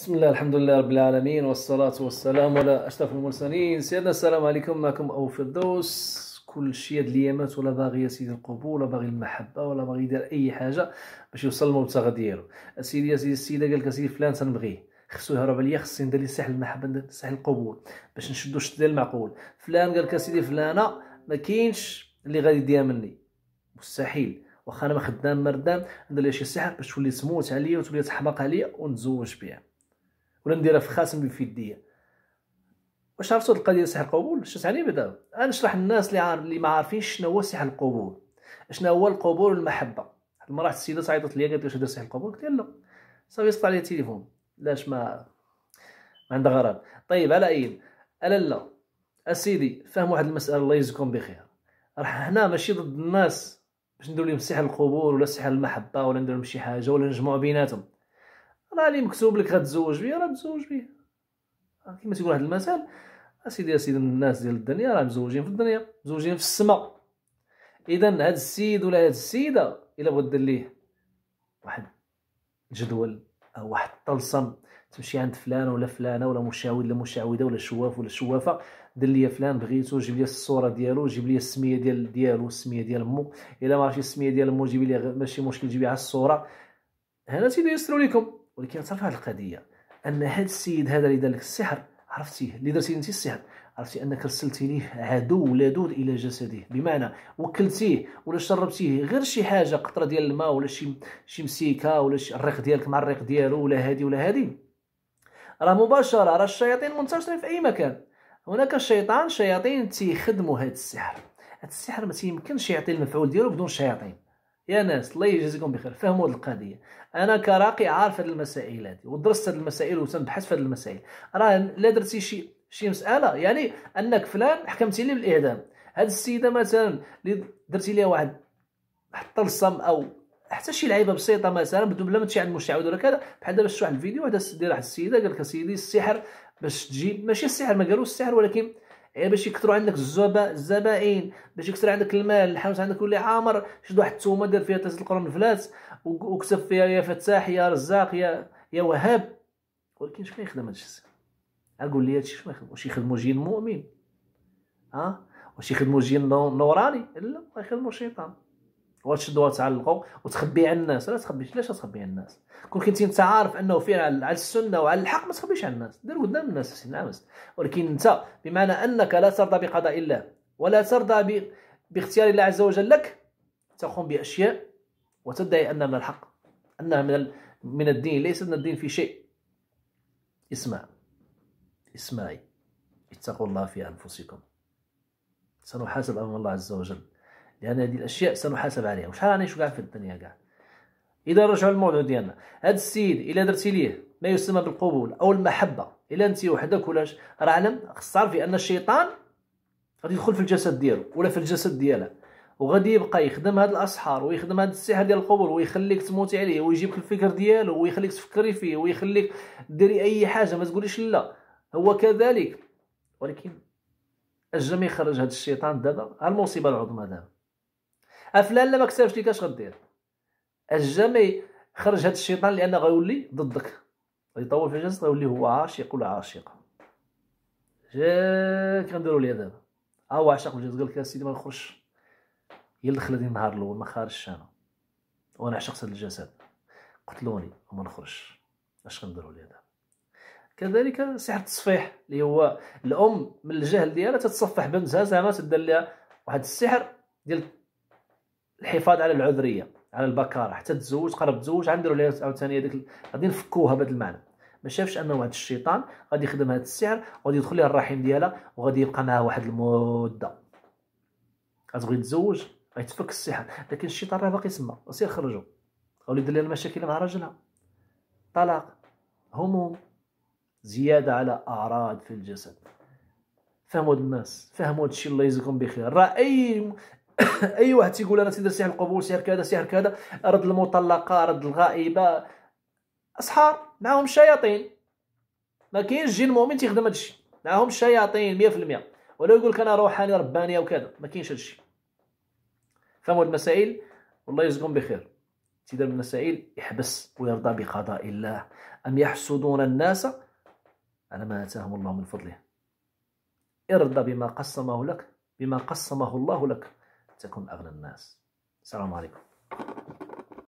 بسم الله الحمد لله رب العالمين والصلاة والسلام على أشرف المرسلين سيدنا السلام عليكم معكم أو فردوس كل شيء هاد اليامات ولا باغي اسيدي القبول ولا باغي المحبه ولا باغي يدير اي حاجه باش يوصل للمبتغى ديالو اسيدي اسيدي السيده قال لك اسيدي فلان تنبغيه خصو يهرب عليا خصني ندير ليه ساحل المحبه ندير ساحل القبول باش نشدو الشد ديال المعقول فلان قال لك اسيدي فلانه ما كاينش اللي غادي يديها مني مستحيل واخا انا ما خدام مردام ندير لها شي سحر باش تولي تموت عليا وتولي تحماق عليا ونتزوج بها ولا نديرها في خاسم بفديه واش عرفتوا القضيه سحر القبول شفت تعني بدا انا نشرح للناس اللي عارف اللي ما عارفينش شنو هو سحر القبول شنو هو القبول والمحبه واحد المره واحد السيده صعيطت ليا قالت لي واش هذا سحر القبول قلت لها لا صافي صطع لي التليفون لاش ما ما عندها غرض طيب على اين الا لا اسيدي فهم واحد المساله الله يجزيكم بخير راه حنا ماشي ضد الناس باش نديرو لهم سحر القبول ولا سحر المحبه ولا ندير لهم شي حاجه ولا نجمعو بيناتهم راه اللي مكتوب لك غتزوج بيه راه متزوج بيه آه، كما تيقول واحد المثل اسيدي اسيدي الناس ديال الدنيا راه مزوجين في الدنيا مزوجين في السماء اذا هاد السيد ولا هاد السيده الا بغات دير ليه واحد جدول او واحد الطلسم تمشي عند فلان ولا فلانه ولا مشاود ولا مشعوده ولا شواف ولا شوافه دير ليا فلان بغيتو جيب ليا الصوره ديالو جيب ليا السميه ديال ديالو السميه ديال مو الا ما عرفتش السميه ديال مو جيب ليا ماشي مشكل جيب ليا الصوره هنا سيدي يسروا ليكم ولكن صار هذه القضيه ان هذا السيد هذا اللي دار لك السحر عرفتيه اللي درتي انت السحر عرفتي انك رسلتي ليه عدو لدود الى جسده بمعنى وكلتيه ولا شربتيه غير شي حاجه قطره ديال الماء ولا شي شي مسيكه ولا شي الريق ديالك مع الريق ديالو ولا هادي ولا هادي راه مباشره راه الشياطين منتشرين في اي مكان هناك الشيطان شياطين تيخدموا هذا السحر هذا السحر ما تيمكنش يعطي المفعول ديالو بدون شياطين يا ناس الله يجازيكم بخير فهموا هذه القضيه انا كراقي عارف هذه المسائل هذه ودرست هذه المسائل وسنبحث في هذه المسائل راه لا درتي شي شي مساله يعني انك فلان حكمتي لي بالاعدام هذه السيده مثلا اللي درتي ليها واحد حتى الصم او حتى شي لعيبه بسيطه مثلا بدون بلا ما تمشي عند المستعود ولا كذا بحال دابا شفت واحد الفيديو واحد واحد السيده قال لك سيدي السحر باش تجيب ماشي السحر ما قالوش السحر ولكن غير إيه، باش يكثروا عندك الزبائن باش يكثر عندك المال الحوس عندك يولي عامر شد واحد التومه دار فيها ثلاثه القرون فلات وكتب فيها يا فتاح يا رزاق يا يا وهاب ولكن شكون يخدم هادشي اقول لي هادشي شكون يخدم واش يخدموا جيل مؤمن ها أه؟ واش يخدموا جيل نوراني لا يخدموا شيطان واش الدواء تعلقوا وتخبي على الناس لا تخبيش علاش تخبي على الناس كون كنتي انت عارف انه فيه على السنه وعلى الحق ما تخبيش على الناس دير قدام الناس سي نعمس ولكن انت بمعنى انك لا ترضى بقضاء الله ولا ترضى باختيار الله عز وجل لك تقوم باشياء وتدعي انها من الحق انها من من الدين ليس من الدين في شيء اسمع اسمعي اتقوا الله في انفسكم سنحاسب امام الله عز وجل لأن هذه الأشياء سنحاسب عليها وشحال راني كاع في الدنيا كاع إذا رجعوا للموضوع ديالنا هذا السيد إلا درتي ليه ما يسمى بالقبول أو المحبة إلا أنت وحدك ولاش راه علم خص تعرفي أن الشيطان غادي يدخل في الجسد ديالو ولا في الجسد ديالها وغادي يبقى يخدم هاد الاسحار ويخدم هاد السحر ديال القبول ويخليك تموتي عليه ويجيبك الفكر ديالو ويخليك تفكري فيه ويخليك ديري اي حاجه ما تقوليش لا هو كذلك ولكن الجميع خرج هاد الشيطان دابا المصيبه العظمى دابا افلان لا ما كسبش ليك اش غدير الجمي خرج هذا الشيطان لان غيولي ضدك غيطول في الجسد غيولي هو عاشق ولا عاشقه جاك كنديروا ليه دابا ها هو عاشق الجنس قال لك اسيدي ما نخرجش هي اللي دخلتني النهار الاول ما خارجش انا وانا عشقت هذا الجسد قتلوني وما نخرجش اش غنديروا ليه دابا كذلك سحر التصفيح اللي هو الام من الجهل ديالها تتصفح بنتها زعما تدير لها واحد السحر ديال الحفاظ على العذريه على البكاره حتى تزوج قرب تزوج عنده ولا عاوتاني ديك غادي نفكوها بهذا المعنى ما شافش انه واحد الشيطان غادي يخدم هذا السحر وغادي يدخل لها الرحم ديالها وغادي يبقى معها واحد المده غتبغي تزوج غيتفك السحر لكن الشيطان راه باقي تما سير خرجوا غادي يدير لها المشاكل مع راجلها طلاق هموم زياده على اعراض في الجسد فهموا الناس فهموا هادشي الله يجزيكم بخير راه اي اي أيوة، واحد تيقول انا تيدير سحر القبول سحر كذا سحر كذا رد المطلقه رد الغائبه اسحار معاهم الشياطين ما كاينش جن مؤمن تيخدم هادشي معاهم الشياطين 100% ولا يقول لك انا روحاني ربانيه وكذا ما كاينش الشيء فهموا المسائل والله يرزقهم بخير تيدير المسائل يحبس ويرضى بقضاء الله ام يحسدون الناس على ما اتاهم الله من فضله ارضى بما قسمه لك بما قسمه الله لك تكن أغنى الناس السلام عليكم